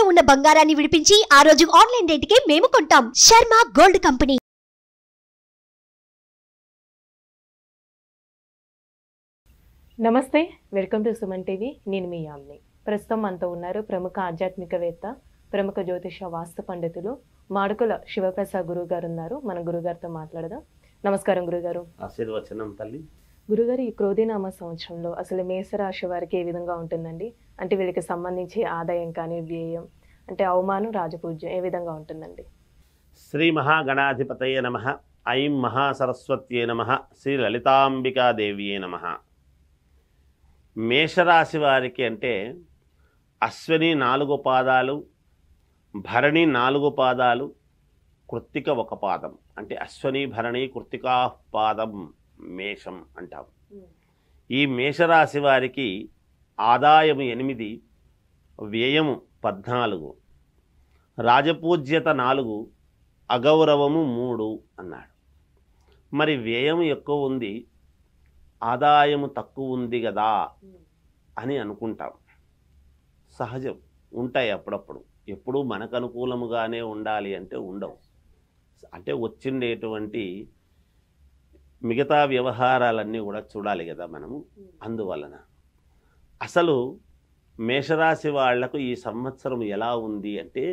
తాకట్టులో ఉన్న బంగారాన్ని విడిపించి ఆ రోజు ఆన్లైన్ రేటుకే మేము కొంటాం శర్మ గోల్డ్ కంపెనీ నమస్తే వెల్కమ్ టు సుమన్ టీవీ నేను మీ యామ్ని ప్రస్తుతం మనతో ఉన్నారు ప్రముఖ ఆధ్యాత్మికవేత్త ప్రముఖ జ్యోతిష వాస్తు పండితులు మాడుకుల శివప్రసాద్ గురువు గారు ఉన్నారు మన గురుగారితో మాట్లాడదాం నమస్కారం గురుగారు ఆశీర్వచనం తల్లి గురుగారు ఈ క్రోధినామ సంవత్సరంలో అసలు మేషరాశి వారికి ఏ విధంగా ఉంటుందండి అంటే వీళ్ళకి సంబంధించి ఆదాయం కానీ వ్యయం అంటే అవమానం రాజపూజ్యం ఏ విధంగా ఉంటుందండి శ్రీ మహాగణాధిపతయ నమ ఐం మహాసరస్వత్యే నమ శ్రీ లలితాంబికాదేవియే నమ మేషరాశి వారికి అంటే అశ్విని నాలుగు పాదాలు భరణి నాలుగు పాదాలు కృత్తిక ఒక పాదం అంటే అశ్వని భరణి కృత్తికా పాదం మేషం అంటాం ఈ మేషరాశి వారికి ఆదాయము ఎనిమిది వ్యయము పద్నాలుగు రాజపూజ్యత నాలుగు అగౌరవము మూడు అన్నాడు మరి వ్యయం ఎక్కువ ఉంది ఆదాయము తక్కువ ఉంది కదా అని అనుకుంటాం సహజం ఉంటాయి అప్పుడప్పుడు ఎప్పుడూ మనకు అనుకూలముగానే ఉండాలి అంటే ఉండవు అంటే వచ్చిండేటువంటి మిగతా వ్యవహారాలన్నీ కూడా చూడాలి కదా మనము అందువలన అసలు మేషరాశి వాళ్లకు ఈ సంవత్సరం ఎలా ఉంది అంటే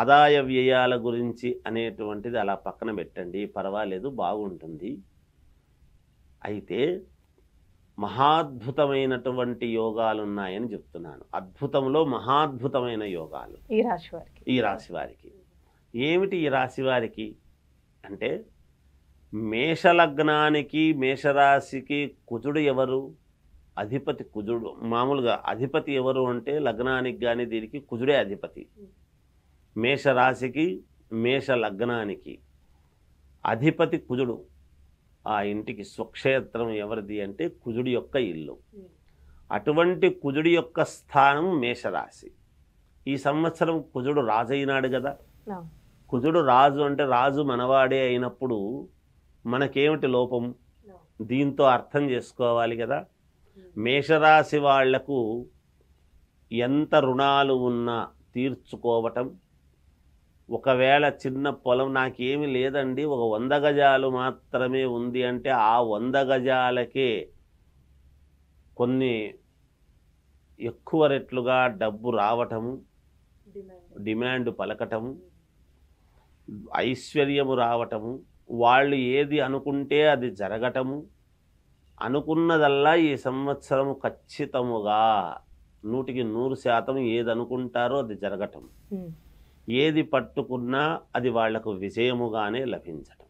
ఆదాయ వ్యయాల గురించి అనేటువంటిది అలా పక్కన పెట్టండి పర్వాలేదు బాగుంటుంది అయితే మహాద్భుతమైనటువంటి యోగాలు ఉన్నాయని చెప్తున్నాను అద్భుతంలో మహాద్భుతమైన యోగాలు ఈ రాశి వారికి ఈ రాశి వారికి ఏమిటి ఈ రాశి వారికి అంటే మేషలగ్నానికి మేషరాశికి కుజుడు ఎవరు అధిపతి కుజుడు మామూలుగా అధిపతి ఎవరు అంటే లగ్నానికి కానీ దీనికి కుజుడే అధిపతి మేషరాశికి మేష లగ్నానికి అధిపతి కుజుడు ఆ ఇంటికి స్వక్షేత్రం ఎవరిది అంటే కుజుడి యొక్క ఇల్లు అటువంటి కుజుడి యొక్క స్థానం మేషరాశి ఈ సంవత్సరం కుజుడు రాజు అయినాడు కదా కుజుడు రాజు అంటే రాజు మనవాడే అయినప్పుడు మనకేమిటి లోపం దీంతో అర్థం చేసుకోవాలి కదా మేషరాశి వాళ్లకు ఎంత రుణాలు ఉన్నా తీర్చుకోవటం ఒకవేళ చిన్న పొలం నాకేమి లేదండి ఒక వంద గజాలు మాత్రమే ఉంది అంటే ఆ వంద గజాలకే కొన్ని ఎక్కువ రెట్లుగా డబ్బు రావటము డిమాండ్ పలకటము ఐశ్వర్యము రావటము వాళ్ళు ఏది అనుకుంటే అది జరగటము అనుకున్నదల్లా ఈ సంవత్సరం ఖచ్చితముగా నూటికి నూరు శాతం ఏది అనుకుంటారో అది జరగటం ఏది పట్టుకున్నా అది వాళ్లకు విజయముగానే లభించటం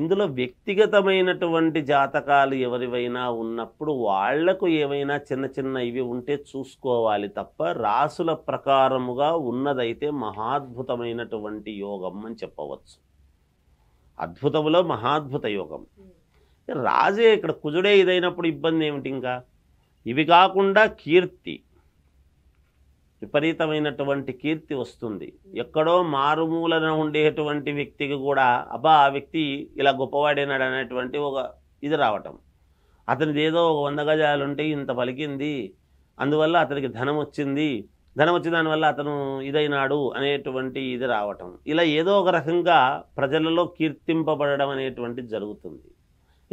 ఇందులో వ్యక్తిగతమైనటువంటి జాతకాలు ఎవరివైనా ఉన్నప్పుడు వాళ్లకు ఏవైనా చిన్న చిన్న ఇవి ఉంటే చూసుకోవాలి తప్ప రాసుల ప్రకారముగా ఉన్నదైతే మహాద్భుతమైనటువంటి యోగం అని చెప్పవచ్చు అద్భుతములో మహాద్భుత యోగం రాజే ఇక్కడ కుజుడే ఇదైనప్పుడు ఇబ్బంది ఏమిటి ఇంకా ఇవి కాకుండా కీర్తి విపరీతమైనటువంటి కీర్తి వస్తుంది ఎక్కడో మారుమూలన ఉండేటువంటి వ్యక్తికి కూడా అబ్బా ఆ వ్యక్తి ఇలా గొప్పవాడైనాడు అనేటువంటి ఒక ఇది రావటం అతనిది ఏదో ఒక వంద గజాలుంటే ఇంత పలికింది అందువల్ల అతనికి ధనం వచ్చింది ధనం వచ్చి దానివల్ల అతను ఇదైనాడు అనేటువంటి ఇది రావటం ఇలా ఏదో ఒక రకంగా ప్రజలలో కీర్తింపబడడం అనేటువంటిది జరుగుతుంది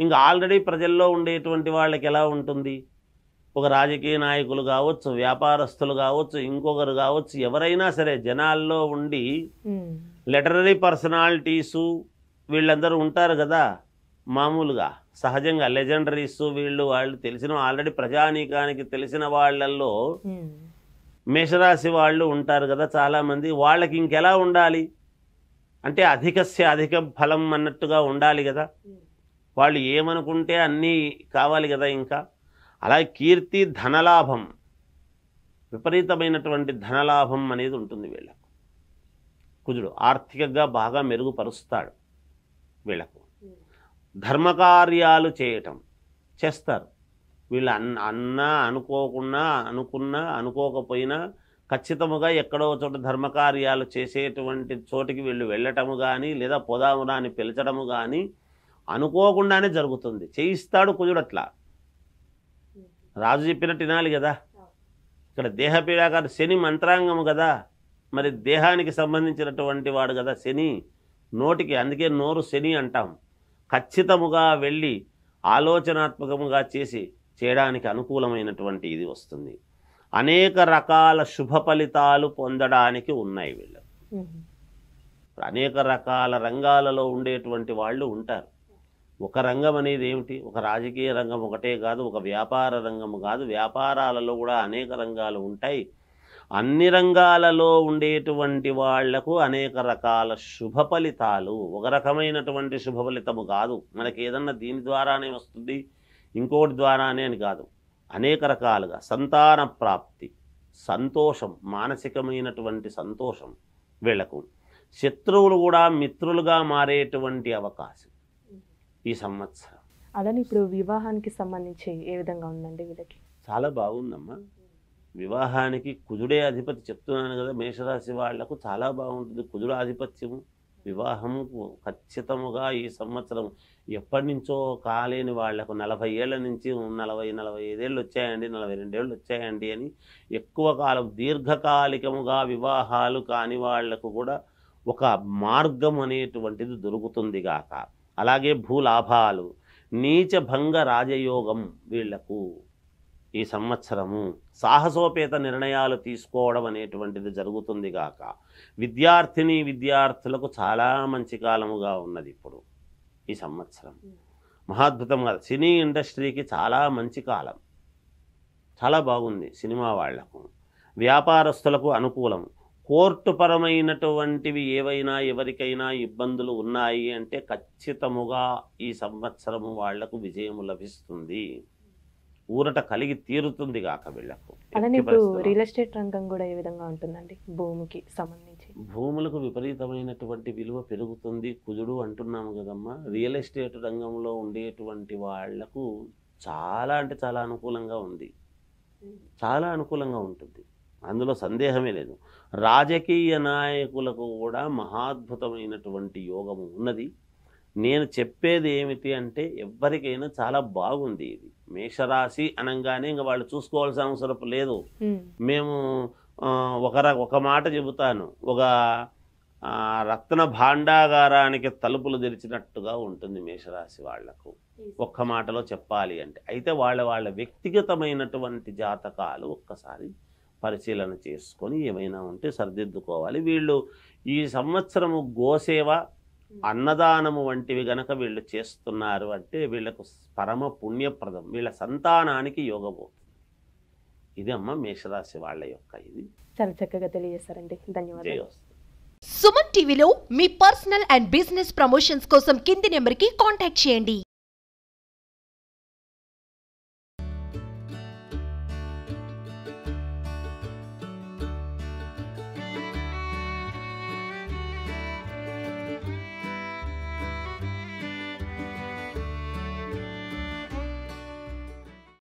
ఇంకా ఆల్రెడీ ప్రజల్లో ఉండేటువంటి వాళ్ళకి ఎలా ఉంటుంది ఒక రాజకీయ నాయకులు కావచ్చు వ్యాపారస్తులు కావచ్చు ఇంకొకరు కావచ్చు ఎవరైనా సరే జనాల్లో ఉండి లిటరీ పర్సనాలిటీసు వీళ్ళందరూ ఉంటారు కదా మామూలుగా సహజంగా లెజెండరీస్ వీళ్ళు వాళ్ళు తెలిసిన ఆల్రెడీ ప్రజానీకానికి తెలిసిన వాళ్ళల్లో మేషరాశి వాళ్ళు ఉంటారు కదా చాలామంది వాళ్ళకి ఇంకెలా ఉండాలి అంటే అధికస్య అధిక ఫలం అన్నట్టుగా ఉండాలి కదా వాళ్ళు ఏమనుకుంటే అన్నీ కావాలి కదా ఇంకా అలా కీర్తి ధనలాభం విపరీతమైనటువంటి ధనలాభం అనేది ఉంటుంది వీళ్ళకు కుజుడు ఆర్థికంగా బాగా మెరుగుపరుస్తాడు వీళ్ళకు ధర్మకార్యాలు చేయటం చేస్తారు వీళ్ళు అన్న అన్నా అనుకోకున్నా అనుకున్నా అనుకోకపోయినా ఖచ్చితముగా ఎక్కడో చోట ధర్మకార్యాలు చేసేటువంటి చోటికి వీళ్ళు వెళ్ళటము కానీ లేదా పొదామునాన్ని పిలచడము కానీ అనుకోకుండానే జరుగుతుంది చేయిస్తాడు అట్లా రాజు చెప్పినట్టు వినాలి కదా ఇక్కడ దేహపీడ కాదు శని మంత్రాంగము కదా మరి దేహానికి సంబంధించినటువంటి వాడు కదా శని నోటికి అందుకే నోరు శని అంటాం ఖచ్చితముగా వెళ్ళి ఆలోచనాత్మకముగా చేసి చేయడానికి అనుకూలమైనటువంటి ఇది వస్తుంది అనేక రకాల శుభ ఫలితాలు పొందడానికి ఉన్నాయి వీళ్ళు అనేక రకాల రంగాలలో ఉండేటువంటి వాళ్ళు ఉంటారు ఒక రంగం అనేది ఏమిటి ఒక రాజకీయ రంగం ఒకటే కాదు ఒక వ్యాపార రంగం కాదు వ్యాపారాలలో కూడా అనేక రంగాలు ఉంటాయి అన్ని రంగాలలో ఉండేటువంటి వాళ్లకు అనేక రకాల శుభ ఫలితాలు ఒక రకమైనటువంటి శుభ ఫలితము కాదు మనకి ఏదన్నా దీని ద్వారానే వస్తుంది ఇంకోటి ద్వారానే అని కాదు అనేక రకాలుగా సంతాన ప్రాప్తి సంతోషం మానసికమైనటువంటి సంతోషం వీళ్లకు శత్రువులు కూడా మిత్రులుగా మారేటువంటి అవకాశం ఈ సంవత్సరం అలానే ఇప్పుడు వివాహానికి సంబంధించి ఏ విధంగా ఉందండి వీళ్ళకి చాలా బాగుందమ్మా వివాహానికి కుజుడే అధిపతి చెప్తున్నాను కదా మేషరాశి వాళ్లకు చాలా బాగుంటుంది కుజుడు ఆధిపత్యము వివాహంకు ఖచ్చితముగా ఈ సంవత్సరం ఎప్పటి నుంచో కాలేని వాళ్లకు నలభై ఏళ్ళ నుంచి నలభై నలభై ఐదేళ్ళు వచ్చాయండి నలభై రెండేళ్ళు వచ్చాయండి అని ఎక్కువ కాలం దీర్ఘకాలికముగా వివాహాలు కాని వాళ్లకు కూడా ఒక మార్గం అనేటువంటిది దొరుకుతుంది కాక అలాగే భూలాభాలు నీచభంగ రాజయోగం వీళ్లకు ఈ సంవత్సరము సాహసోపేత నిర్ణయాలు తీసుకోవడం అనేటువంటిది జరుగుతుంది గాక విద్యార్థిని విద్యార్థులకు చాలా మంచి కాలముగా ఉన్నది ఇప్పుడు ఈ సంవత్సరం మహాద్భుతంగా సినీ ఇండస్ట్రీకి చాలా మంచి కాలం చాలా బాగుంది సినిమా వాళ్లకు వ్యాపారస్తులకు అనుకూలం కోర్టుపరమైనటువంటివి ఏవైనా ఎవరికైనా ఇబ్బందులు ఉన్నాయి అంటే ఖచ్చితముగా ఈ సంవత్సరము వాళ్లకు విజయం లభిస్తుంది ఊరట కలిగి తీరుతుంది కాక వీళ్ళకు ఇప్పుడు రియల్ ఎస్టేట్ రంగం కూడా ఏ విధంగా ఉంటుందండి భూమికి సంబంధించి భూములకు విపరీతమైనటువంటి విలువ పెరుగుతుంది కుజుడు అంటున్నాము కదమ్మా రియల్ ఎస్టేట్ రంగంలో ఉండేటువంటి వాళ్లకు చాలా అంటే చాలా అనుకూలంగా ఉంది చాలా అనుకూలంగా ఉంటుంది అందులో సందేహమే లేదు రాజకీయ నాయకులకు కూడా మహాద్భుతమైనటువంటి యోగము ఉన్నది నేను చెప్పేది ఏమిటి అంటే ఎవరికైనా చాలా బాగుంది ఇది మేషరాశి అనగానే ఇంకా వాళ్ళు చూసుకోవాల్సిన అవసరం లేదు మేము ఒక ఒక మాట చెబుతాను ఒక రత్న భాండాగారానికి తలుపులు తెరిచినట్టుగా ఉంటుంది మేషరాశి వాళ్లకు ఒక్క మాటలో చెప్పాలి అంటే అయితే వాళ్ళ వాళ్ళ వ్యక్తిగతమైనటువంటి జాతకాలు ఒక్కసారి పరిశీలన చేసుకొని ఏమైనా ఉంటే సరిదిద్దుకోవాలి వీళ్ళు ఈ సంవత్సరము గోసేవ అన్నదానము వంటివి గనక వీళ్ళు చేస్తున్నారు అంటే వీళ్ళకు పరమ పుణ్యప్రదం వీళ్ళ సంతానానికి యోగబోతుంది ఇది అమ్మ మేషరాశి వాళ్ళ యొక్క ఇది చాలా చక్కగా తెలియజేశారండి ధన్యవాదాలు సుమన్ టీవీలో మీ పర్సనల్ అండ్ బిజినెస్ ప్రమోషన్స్ కోసం కింది నెంబర్కి కాంటాక్ట్ చేయండి